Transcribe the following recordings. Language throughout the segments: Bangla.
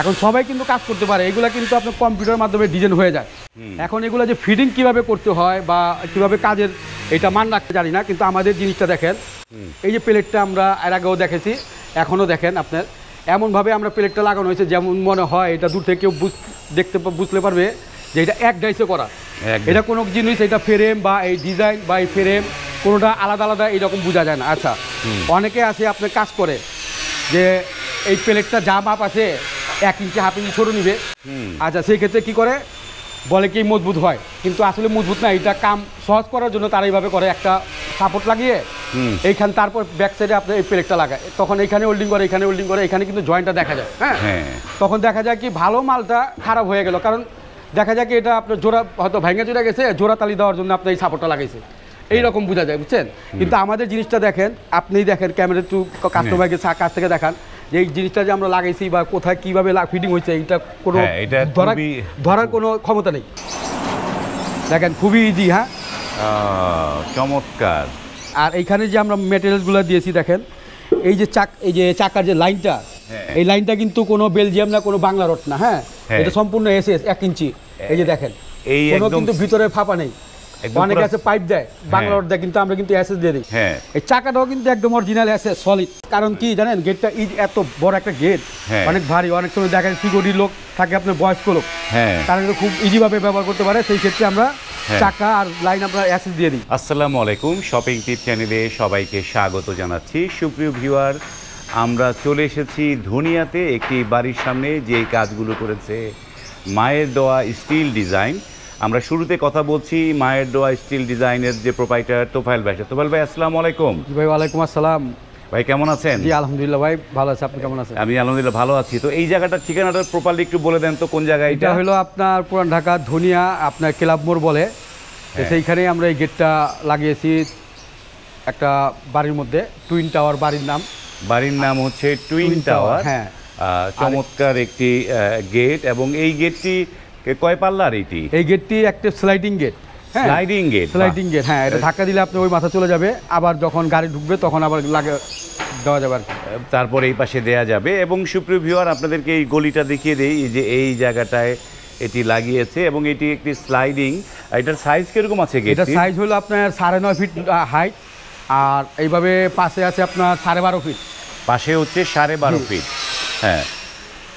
এখন সবাই কিন্তু কাজ করতে পারে এগুলো কিন্তু আপনার কম্পিউটারের মাধ্যমে ডিজাইন হয়ে যায় এখন এগুলো যে ফিডিং কিভাবে করতে হয় বা কিভাবে কাজের এটা মান রাখতে জানি না কিন্তু আমাদের জিনিসটা দেখেন এই যে প্লেটটা আমরা এর আগেও দেখেছি এখনও দেখেন আপনার এমনভাবে আমরা প্লেটটা লাগানো হয়েছে যেমন মনে হয় এটা দূর থেকে কেউ দেখতে বুঝতে পারবে যে এটা এক ডাইসে করা এটা কোনো জিনিস এটা ফ্রেম বা এই ডিজাইন বা এই ফ্রেম কোনোটা আলাদা আলাদা এইরকম বোঝা যায় না আচ্ছা অনেকে আছে আপনার কাজ করে যে এই প্লেটটা যা মাপ আছে এক ইঞ্চি হাফ ইঞ্চি সরু নিবে আচ্ছা সেই ক্ষেত্রে কী করে বলে কি মজবুত হয় কিন্তু আসলে মজবুত না এটা কাম সহজ করার জন্য তারা এইভাবে করে একটা সাপোর্ট লাগিয়ে এইখান তারপর ব্যাক সাইডে আপনার এই প্লেটটা লাগায় তখন এখানে হোল্ডিং করে এখানে হোল্ডিং করে এখানে কিন্তু জয়েন্টটা দেখা যায় হ্যাঁ? হ্যাঁ তখন দেখা যায় কি ভালো মালটা খারাপ হয়ে গেল কারণ দেখা যায় কি এটা আপনার জোড়া হয়তো ভেঙে চলে গেছে জোড়া তালি দেওয়ার জন্য আপনার এই সাপোর্টটা লাগাইছে এইরকম বোঝা যায় বুঝছেন কিন্তু আমাদের জিনিসটা দেখেন আপনি দেখেন ক্যামেরা একটু কাস্টমারকে কাছ থেকে দেখান যে এই জিনিসটা যে আমরা লাগাইছি বা কোথায় কীভাবে ফিটিং হয়েছে হ্যাঁ, এটা কোনো ধরার কোনো ক্ষমতা নেই দেখেন খুবই ইজি হ্যাঁ চমৎকার আর এইখানে যে আমরা মেটেরিয়ালসগুলো দিয়েছি দেখেন এই যে চাক এই যে চাকার যে লাইনটা হ্যাঁ। এই লাইনটা কিন্তু কোনো বেলজিয়াম না কোনো বাংলা রট না হ্যাঁ? হ্যাঁ এটা সম্পূর্ণ এসে এক ইঞ্চি এই যে দেখেন এই কিন্তু ভিতরে ফাঁপা নেই অনেক আছে পাইপ দেয় হ্যাঁ। বাংলা দেয় কিন্তু আমরা কিন্তু অ্যাসেস দিয়ে দিই হ্যাঁ এই চাকাটাও কিন্তু একদম অরিজিনাল অ্যাসেস সলিড কারণ কি জানেন গেটটা ইজ এত বড় একটা গেট হ্যাঁ। অনেক ভারী অনেক সময় দেখা যায় লোক থাকে আপনার বয়স্ক লোক হ্যাঁ তারা খুব ইজিভাবে ব্যবহার করতে পারে সেই ক্ষেত্রে আমরা হ্যাঁ। চাকা আর লাইন আমরা অ্যাসেস দিয়ে দিই আসসালামু আলাইকুম শপিং টিপ চ্যানেলে সবাইকে স্বাগত জানাচ্ছি সুপ্রিয় ভিউয়ার আমরা চলে এসেছি ধুনিয়াতে একটি বাড়ির সামনে যে কাজগুলো করেছে মায়ের দেওয়া স্টিল ডিজাইন আমরা শুরুতে কথা বলছি মায়ের ডোয়া স্টিল ডিজাইনের যে প্রোপাইটার তোফাইল ভাই তোফাইল ভাই আসসালামু আলাইকুম ভাই ওয়ালাইকুম আসসালাম ভাই কেমন আছেন জি আলহামদুলিল্লাহ ভাই ভালো আছে আপনি কেমন আছেন আমি আলহামদুলিল্লাহ ভালো আছি তো এই জায়গাটা ঠিকানাটা প্রপারলি একটু বলে দেন তো কোন জায়গায় এটা হলো আপনার পুরান ঢাকা ধুনিয়া আপনার ক্লাব মোড় বলে হ্যাঁ। সেইখানেই আমরা এই গেটটা লাগিয়েছি একটা বাড়ির মধ্যে টুইন টাওয়ার বাড়ির নাম বাড়ির নাম হচ্ছে টুইন টাওয়ার হ্যাঁ চমৎকার একটি গেট এবং এই গেটটি কয় পাল্লার এইটি এই গেটটি একটা sliding gate sliding gate sliding gate হ্যাঁ এটা ধাক্কা দিলে আপনি ওই মাথা চলে যাবে আবার যখন গাড়ি ঢুকবে তখন আবার লাগে দেওয়া যাবে তারপরে এই পাশে দেয়া যাবে এবং সুপ্রিয় ভিউয়ার আপনাদেরকে এই গলিটা দেখিয়ে দেই যে এই জায়গাটায় এটি লাগিয়েছে এবং এটি একটি স্লাইডিং এটার সাইজ কিরকম আছে এটা সাইজ হলো আপনার সাড়ে নয় ফিট হাইট আর এইভাবে পাশে আছে আপনার সাড়ে বারো ফিট পাশে হচ্ছে সাড়ে বারো ফিট হ্যাঁ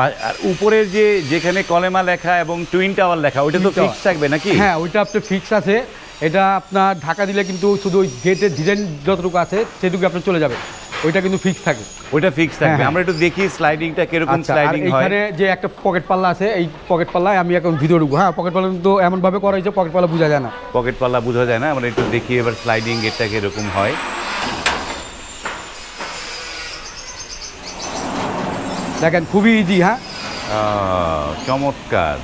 আর উপরের যে যেখানে কলেমা লেখা এবং টুইন টাওয়ার লেখা ওইটা তো ফিক্স থাকবে নাকি হ্যাঁ ওইটা আপনার ফিক্স আছে এটা আপনার ঢাকা দিলে কিন্তু শুধু ওই গেটের ডিজাইন যতটুকু আছে সেটুকু আপনার চলে যাবে ওইটা কিন্তু ফিক্স থাকে ওইটা ফিক্স থাকবে হ্যাঁ। আমরা একটু দেখি স্লাইডিংটা কিরকম স্লাইডিং আচ্ছা, হয় এখানে যে একটা পকেট পাল্লা আছে এই পকেট পাল্লায় আমি এখন ভিতরে ঢুকবো হ্যাঁ পকেট পাল্লা কিন্তু এমন ভাবে করা হয়েছে পকেট পাল্লা বোঝা যায় না পকেট পাল্লা বোঝা যায় না আমরা একটু দেখি এবার স্লাইডিং গেটটা কিরকম হয় দেখেন খুবই ইজি হ্যাঁ চমৎকার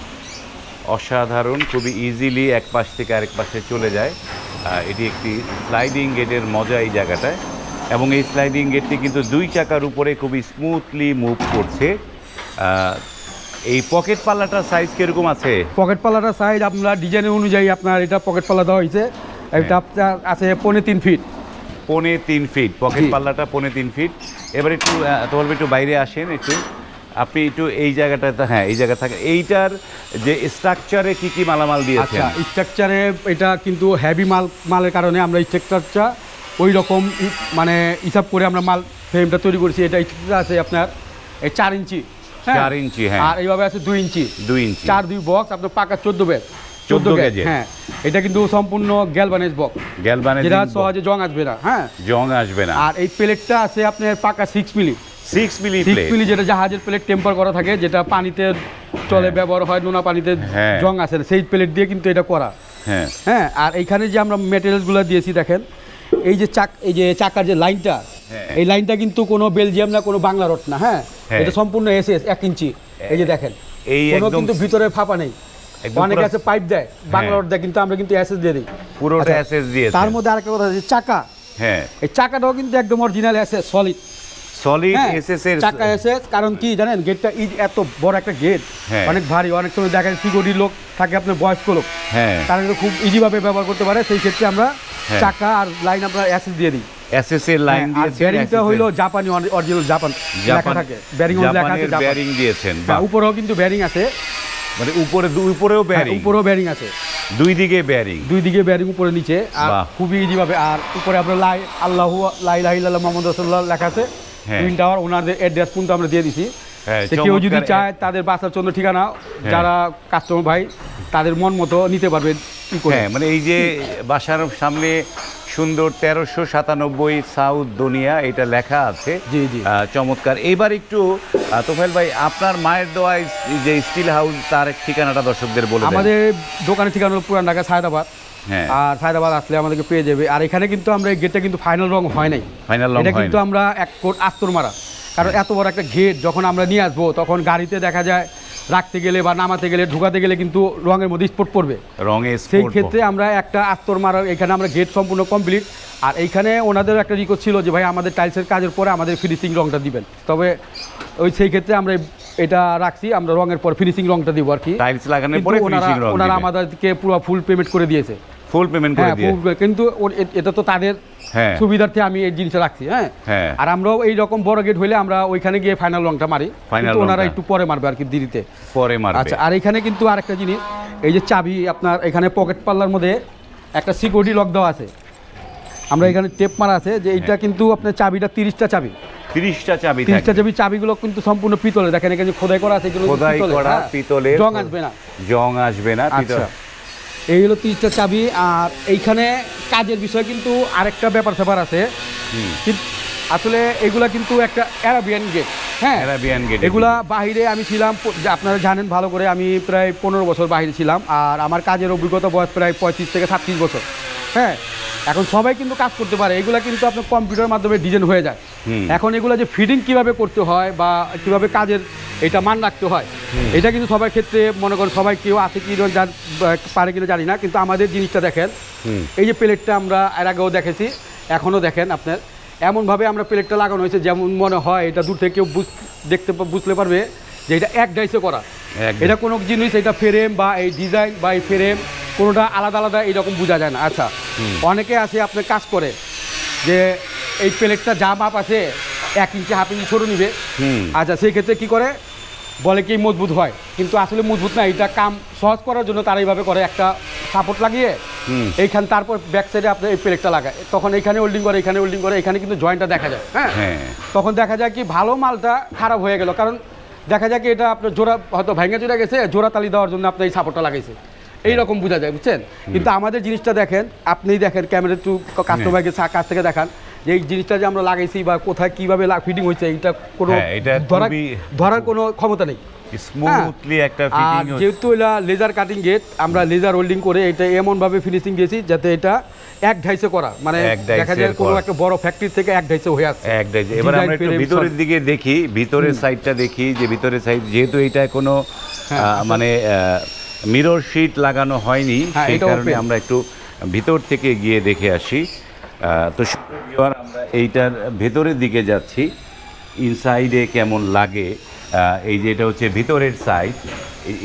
অসাধারণ খুবই ইজিলি এক পাশ থেকে আরেক পাশে চলে যায় এটি একটি স্লাইডিং গেটের মজা এই জায়গাটায় এবং এই স্লাইডিং গেটটি কিন্তু দুই চাকার উপরে খুবই স্মুথলি মুভ করছে এই পকেট পাল্লাটার সাইজ কীরকম আছে পকেট পাল্লাটার সাইজ আপনার ডিজাইন অনুযায়ী আপনার এটা পকেট পাল্লা দেওয়া হয়েছে এটা হ্যাঁ। আপনার আছে পনেরো তিন ফিট পনে তিন ফিট পকেট পাল্লাটা পনে তিন ফিট এবার একটু তোমার একটু বাইরে আসেন একটু আপনি একটু এই জায়গাটাতে হ্যাঁ এই জায়গা থাকে এইটার যে স্ট্রাকচারে কি কি মালামাল দিয়েছেন স্ট্রাকচারে আচ্ছা, এটা কিন্তু হেভি মাল মালের কারণে আমরা স্ট্রাকচারটা ওই রকম মানে হিসাব করে আমরা মাল ফ্রেমটা তৈরি করেছি এটা স্ট্রাকচার আছে আপনার এই চার ইঞ্চি হ্যাঁ? চার ইঞ্চি হ্যাঁ আর এইভাবে আছে দুই ইঞ্চি দুই ইঞ্চি চার দুই বক্স আপনার পাকা চোদ্দ ব্যাগ হ্যাঁ, এটা কিন্তু সম্পূর্ণ যেটা সহজে জং আসবে না হ্যাঁ আর এই প্লেটটা আছে আপনার পাকা মিলি মিলি মিলি যেটা জাহাজের প্লেট টেম্পার করা থাকে যেটা পানিতে চলে হ্যাঁ। ব্যবহার হয় নোনা পানিতে হ্যাঁ। জং আসে না সেই প্লেট দিয়ে কিন্তু এটা করা হ্যাঁ হ্যাঁ আর এখানে যে আমরা গুলো দিয়েছি দেখেন এই যে চাক এই যে চাকার যে লাইনটা এই লাইনটা কিন্তু কোনো বেলজিয়াম না কোনো বাংলা রট না হ্যাঁ এটা সম্পূর্ণ এসএস এক ইঞ্চি এই যে দেখেন এই কিন্তু ভিতরে ফাঁপা নেই অনেক আছে পাইপ দেয় হ্যাঁ। বাংলা দেয় কিন্তু আমরা কিন্তু অ্যাসেস দিয়ে দিই পুরোটা আচ্ছা, দিয়ে তার মধ্যে আরেকটা কথা আছে চাকা হ্যাঁ এই চাকাটাও কিন্তু একদম অরিজিনাল অ্যাসেস সলিড ইজি ভাবে ব্যবহার করতে পারে সেই ক্ষেত্রে আমরা হ্যাঁ। চাকা আর লাইন আমরা অ্যাসেস দিয়ে দিই এসএস এর লাইন হ্যাঁ, দিয়েছেন জাপানি অরিজিনাল জাপান ব্যারিং লেখা উপরেও কিন্তু ব্যারিং আছে মানে উপরে উপরেও ব্যারিং উপরেও ব্যারিং আছে দুই দিকে ব্যারিং দুই দিকে ব্যারিং উপরে নিচে আর খুবই ইজিভাবে আর উপরে আপনার লাই আল্লাহ লাই লাহ মোহাম্মদ রসুল্লাহ লেখা আছে টুইন টাওয়ার ওনাদের অ্যাড্রেস কিন্তু আমরা দিয়ে দিছি হ্যাঁ, কেউ যদি চায় তাদের বাসার জন্য ঠিকানা হ্যাঁ। যারা কাস্টমার ভাই তাদের মন মতো নিতে পারবে হ্যাঁ মানে এই যে বাসার সামনে সুন্দর তেরোশো সাতানব্বই সাউথ দুনিয়া এটা লেখা আছে জি জি চমৎকার এইবার একটু তোফেল ভাই আপনার মায়ের দোয়া যে স্টিল হাউস তার ঠিকানাটা দর্শকদের বলে আমাদের দোকানের ঠিকানা পুরান ঢাকা সায়দাবাদ হ্যাঁ। আর হায়দ্রাবাদ আসলে আমাদেরকে পেয়ে যাবে আর এখানে কিন্তু আমরা গেটটা কিন্তু ফাইনাল রং হয় নাই ফাইনাল রং কিন্তু আমরা এক কোট আস্তর মারা কারণ হ্যাঁ। এত বড় একটা গেট যখন আমরা নিয়ে আসবো তখন গাড়িতে দেখা যায় রাখতে গেলে বা নামাতে গেলে ঢুকাতে গেলে কিন্তু রঙের মধ্যে স্পোর্ট পড়বে রঙে সেই ক্ষেত্রে আমরা একটা আস্তর মারা এখানে আমরা গেট সম্পূর্ণ কমপ্লিট আর এইখানে ওনাদের একটা রিকোয়েস্ট ছিল যে ভাই আমাদের টাইলসের কাজের পরে আমাদের ফিনিশিং রঙটা দিবেন তবে ওই সেই ক্ষেত্রে আমরা এটা রাখছি আমরা রঙের পর ফিনিশিং রঙটা দিব আর কি টাইলস লাগানোর পরে ওনারা আমাদেরকে পুরো ফুল পেমেন্ট করে দিয়েছে ফুল পেমেন্ট করে হ্যাঁ, দিয়ে কিন্তু এটা তো তাদের হ্যাঁ। সুবিধার্থে আমি এই জিনিসটা রাখছি হ্যাঁ, হ্যাঁ। আর আমরাও এই রকম বড় গেট হইলে আমরা ওইখানে গিয়ে ফাইনাল লংটা মারি কিন্তু ওনারা একটু পরে মারবে আর কি পরে মারবে আচ্ছা আর এখানে কিন্তু আরেকটা জিনিস এই যে চাবি আপনার এখানে পকেট পাল্লার মধ্যে একটা সিকিউরিটি লক দেওয়া আছে আমরা এখানে টেপ মারা আছে যে এইটা কিন্তু আপনার চাবিটা তিরিশটা চাবি তিরিশটা চাবি তিরিশটা চাবি চাবিগুলো কিন্তু সম্পূর্ণ পিতলে দেখেন এখানে খোদাই করা আছে খোদাই করা পিতলে জং আসবে না জং আসবে না এই হলো তিরিশটা চাবি আর এইখানে কাজের বিষয় কিন্তু আরেকটা ব্যাপার স্যাপার আছে আসলে এগুলা কিন্তু একটা অ্যারাবিয়ান গেট হ্যাঁ অ্যারাবিয়ান গেট এগুলা বাহিরে আমি ছিলাম আপনারা জানেন ভালো করে আমি প্রায় পনেরো বছর বাহিরে ছিলাম আর আমার কাজের অভিজ্ঞতা বয়স প্রায় পঁয়ত্রিশ থেকে সাতত্রিশ বছর হ্যাঁ এখন সবাই কিন্তু কাজ করতে পারে এগুলো কিন্তু আপনার কম্পিউটারের মাধ্যমে ডিজাইন হয়ে যায় এখন এগুলো যে ফিডিং কিভাবে করতে হয় বা কিভাবে কাজের এটা মান রাখতে হয় এটা কিন্তু সবার ক্ষেত্রে মনে করেন সবাই কেউ আছে কি পারে কিনা জানি না কিন্তু আমাদের জিনিসটা দেখেন এই যে প্লেটটা আমরা এর আগেও দেখেছি এখনও দেখেন আপনার এমনভাবে আমরা প্লেটটা লাগানো হয়েছে যেমন মনে হয় এটা দূর থেকে কেউ দেখতে বুঝতে পারবে যে এটা এক ডাইসে করা এটা কোনো জিনিস এটা ফ্রেম বা এই ডিজাইন বা এই ফ্রেম কোনোটা আলাদা আলাদা এইরকম বোঝা যায় না আচ্ছা অনেকে আছে আপনার কাজ করে যে এই প্লেটটা যা মাপ আছে এক ইঞ্চি হাফ ইঞ্চি সরু নিবে আচ্ছা সেই ক্ষেত্রে কী করে বলে কি মজবুত হয় কিন্তু আসলে মজবুত না এটা কাম সহজ করার জন্য তারা এইভাবে করে একটা সাপোর্ট লাগিয়ে এইখান তারপর ব্যাক সাইডে আপনার এই প্লেটটা লাগায় তখন এখানে হোল্ডিং করে এখানে হোল্ডিং করে এখানে কিন্তু জয়েন্টটা দেখা যায় হ্যাঁ? হ্যাঁ তখন দেখা যায় কি ভালো মালটা খারাপ হয়ে গেল কারণ দেখা যাক এটা আপনার জোড়া হয়তো ভেঙে জোড়া গেছে জোড়া তালি দেওয়ার জন্য আপনার এই সাপোর্টটা লাগাইছে এইরকম বোঝা যায় বুঝছেন কিন্তু আমাদের জিনিসটা দেখেন আপনি দেখেন ক্যামেরা একটু কাস্টমারকে হ্যাঁ। কাছ থেকে দেখান যে এই জিনিসটা যে আমরা লাগাইছি বা কোথায় কীভাবে ফিটিং হয়েছে হ্যাঁ, এটা কোনো ধরার কোনো ক্ষমতা নেই স্মুথলি হ্যাঁ। একটা ফিটিং যেহেতু এটা লেজার কাটিং গেট আমরা লেজার করে এটা এমন ভাবে ফিনিশিং দিয়েছি যাতে এটা এক ঢাইসে করা মানে দেখা যায় একটা বড় ফ্যাক্টরি থেকে এক ঢাইসে হয়ে আসছে এক ঢাইসে এবার আমরা একটু ভিতরের দিকে দেখি ভিতরের সাইডটা দেখি যে ভিতরের সাইড যেহেতু এটা কোনো হ্যাঁ। মানে মিরর শিট লাগানো হয়নি হ্যাঁ, সেই কারণে আমরা একটু ভিতর থেকে গিয়ে দেখে আসি তো আমরা এইটার ভেতরের দিকে যাচ্ছি ইনসাইডে কেমন লাগে এই যে এটা হচ্ছে ভিতরের সাইড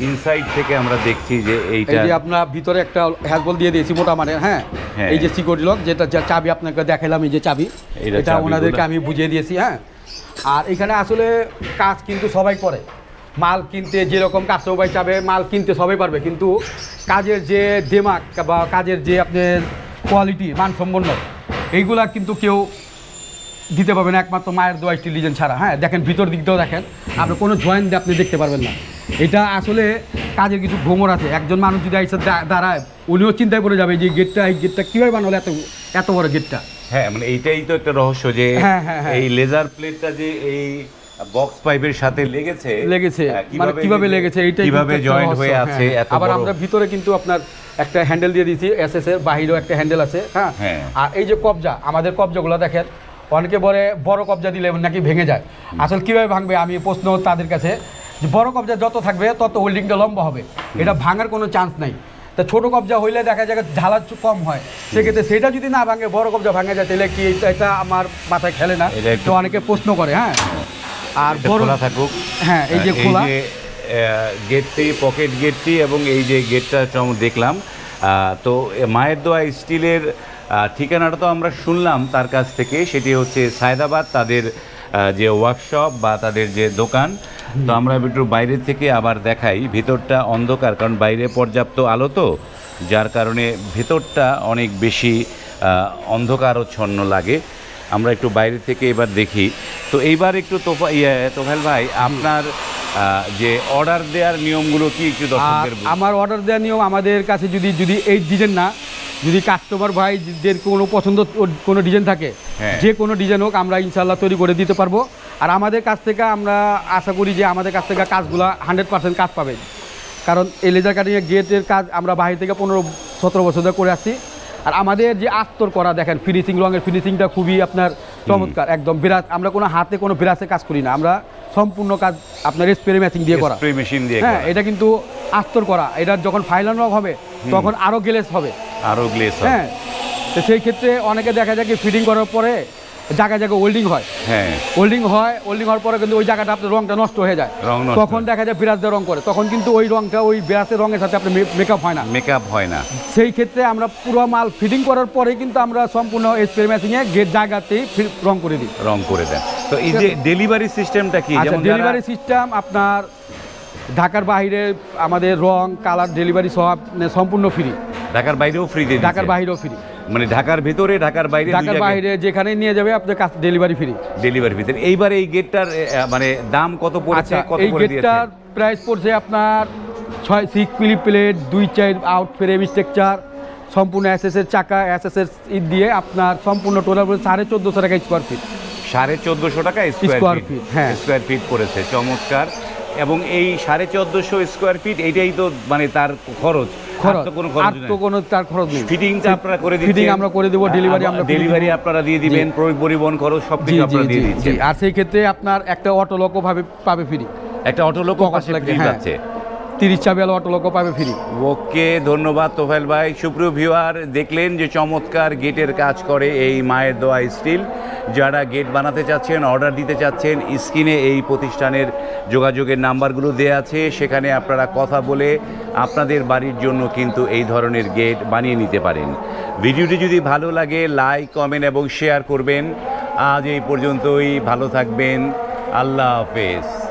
ইনসাইড থেকে আমরা দেখছি যে এইটা এই যে আপনার ভিতরে একটা হ্যাজবল দিয়ে দিয়েছি মোটা মানে হ্যাঁ এই যে সিকিউরিটি লক যেটা চাবি আপনাকে দেখালাম এই যে চাবি এটা ওনাদেরকে আমি বুঝিয়ে দিয়েছি হ্যাঁ আর এখানে আসলে কাজ কিন্তু সবাই করে মাল কিনতে যেরকম কাজ সবাই চাবে মাল কিনতে সবাই পারবে কিন্তু কাজের যে ডেমাক বা কাজের যে আপনার কোয়ালিটি মানসম্পন্ন এইগুলা কিন্তু কেউ দিতে পারবেন একমাত্র মায়ের দোয়া স্টিলিজেন ছাড়া হ্যাঁ দেখেন ভিতর দিকটাও দেখেন আপনি কোনো জয়েন্ট দিয়ে আপনি দেখতে পারবেন না এটা আসলে কাজের কিছু ভোমর আছে একজন মানুষ যদি আইসে দাঁড়ায় উনিও চিন্তায় পড়ে যাবে যে গেটটা এই গেটটা কীভাবে বানালো এত এত বড় গেটটা হ্যাঁ মানে এইটাই তো একটা রহস্য যে হ্যাঁ, হ্যাঁ, হ্যাঁ। এই লেজার প্লেটটা যে এই বক্স পাইপের সাথে লেগেছে লেগেছে মানে কিভাবে লেগেছে এইটা কিভাবে জয়েন্ট হয়ে আছে আবার আমরা ভিতরে কিন্তু আপনার একটা হ্যান্ডেল দিয়ে দিয়েছি এস এর বাহিরেও একটা হ্যান্ডেল আছে হ্যাঁ আর এই যে কবজা আমাদের কবজাগুলো দেখেন অনেকে বলে বড় কবজা দিলে নাকি ভেঙে যায় আসলে কীভাবে ভাঙবে আমি প্রশ্ন তাদের কাছে যে বড় কবজা যত থাকবে তত হোল্ডিংটা লম্বা হবে এটা ভাঙার কোনো চান্স নাই তা ছোটো কবজা হইলে দেখা যায় ঝালা কম হয় সেক্ষেত্রে সেটা যদি না ভাঙে বড় কবজা ভাঙে যায় তাহলে কি এটা আমার মাথায় খেলে না তো অনেকে প্রশ্ন করে হ্যাঁ আর বড় থাকুক হ্যাঁ এই যে হ্যাঁ, খোলা গেটটি পকেট গেটটি এবং এই যে গেটটা দেখলাম তো মায়ের দোয়া স্টিলের ঠিকানাটা তো আমরা শুনলাম তার কাছ থেকে সেটি হচ্ছে সায়দাবাদ তাদের যে ওয়ার্কশপ বা তাদের যে দোকান তো আমরা একটু বাইরে থেকে আবার দেখাই ভিতরটা অন্ধকার কারণ বাইরে পর্যাপ্ত আলো তো যার কারণে ভেতরটা অনেক বেশি অন্ধকার ছন্ন লাগে আমরা একটু বাইরে থেকে এবার দেখি তো এইবার একটু তোফা ইয়ে, তোফাইল ভাই আপনার যে অর্ডার দেওয়ার নিয়মগুলো কি একটু আমার অর্ডার দেওয়ার নিয়ম আমাদের কাছে যদি যদি এই দিজেন না যদি কাস্টমার ভাইদের কোনো পছন্দ কোনো ডিজাইন থাকে হ্যাঁ। যে কোনো ডিজাইন হোক আমরা ইনশাল্লাহ তৈরি করে দিতে পারবো আর আমাদের কাছ থেকে আমরা আশা করি যে আমাদের কাছ থেকে কাজগুলো হান্ড্রেড পার্সেন্ট কাজ পাবেন কারণ এই লেজার কাটিংয়ের গেটের কাজ আমরা বাহির থেকে পনেরো সতেরো বছর ধরে করে আসছি আর আমাদের যে আস্তর করা দেখেন ফিনিশিং রঙের ফিনিশিংটা খুবই আপনার চমৎকার একদম বিরাজ আমরা কোনো হাতে কোনো বিরাজে কাজ করি না আমরা সম্পূর্ণ কাজ আপনার স্প্রে মেশিন দিয়ে করা স্প্রে মেশিন দিয়ে হ্যাঁ এটা কিন্তু আস্তর করা এটা যখন ফাইনাল রং হবে তখন আরও গ্লেস হবে আরও গ্লেস হ্যাঁ তো সেই ক্ষেত্রে অনেকে দেখা যায় কি ফিটিং করার পরে জায়গায় জায়গায় ওল্ডিং হয় হ্যাঁ ওল্ডিং হয় ওল্ডিং হওয়ার পরে কিন্তু ওই জায়গাটা আপনার রংটা নষ্ট হয়ে যায় তখন দেখা যায় বিরাজদের রং করে তখন কিন্তু ওই রংটা ওই বিরাজের রঙের সাথে আপনার মেকআপ হয় না মেকআপ হয় না সেই ক্ষেত্রে আমরা পুরো মাল ফিটিং করার পরে কিন্তু আমরা সম্পূর্ণ স্প্রে মেশিনে গেট জায়গাতেই রং করে দিই রং করে দেন তো এই যে ডেলিভারি সিস্টেমটা কি ডেলিভারি আচ্ছা, সিস্টেম আপনার ঢাকার বাইরে আমাদের রং কালার ডেলিভারি সব মানে সম্পূর্ণ ফ্রি ঢাকার বাইরেও ফ্রি ঢাকার বাইরেও ফ্রি মানে ঢাকার ভেতরে ঢাকার বাইরে ঢাকার বাইরে যেখানে নিয়ে যাবে আপনার কাছে ডেলিভারি ফ্রি ডেলিভারি ফ্রি এইবার এই গেটটার মানে দাম কত পড়েছে আচ্ছা, কত এই গেটটার প্রাইস পড়ছে আপনার ছয় সিক পিলি প্লেট দুই চার আউট ফ্রেম স্ট্রাকচার সম্পূর্ণ এসএসের চাকা এর ইট দিয়ে আপনার সম্পূর্ণ টোটাল সাড়ে চোদ্দোশো টাকা স্কোয়ার ফিট সাড়ে চোদ্দোশো টাকা স্কোয়ার ফিট হ্যাঁ স্কোয়ার ফিট পড়েছে চমৎকার এবং এই সাড়ে চোদ্দশো স্কোয়ার ফিট এইটাই তো মানে তার খরচ খরচ কোনো কোনো তার খরচ নেই ফিটিংটা আপনারা করে ফিটিং আমরা করে ডেলিভারি আমরা ডেলিভারি আপনারা দিয়ে দিবেন পরিবহন খরচ সব আপনারা দিয়ে দিচ্ছেন আর সেই ক্ষেত্রে আপনার একটা অটো লকও ভাবে পাবে ফ্রি একটা অটো লকও আছে তিরিশ চাবি আলো অটোলকও পাবে ফ্রি ওকে ধন্যবাদ তোফেল ভাই সুপ্রিয় ভিউয়ার দেখলেন যে চমৎকার গেটের কাজ করে এই মায়ের দোয়া স্টিল যারা গেট বানাতে চাচ্ছেন অর্ডার দিতে চাচ্ছেন স্ক্রিনে এই প্রতিষ্ঠানের যোগাযোগের নাম্বারগুলো দেওয়া আছে সেখানে আপনারা কথা বলে আপনাদের বাড়ির জন্য কিন্তু এই ধরনের গেট বানিয়ে নিতে পারেন ভিডিওটি যদি ভালো লাগে লাইক কমেন্ট এবং শেয়ার করবেন আজ এই পর্যন্তই ভালো থাকবেন আল্লাহ হাফেজ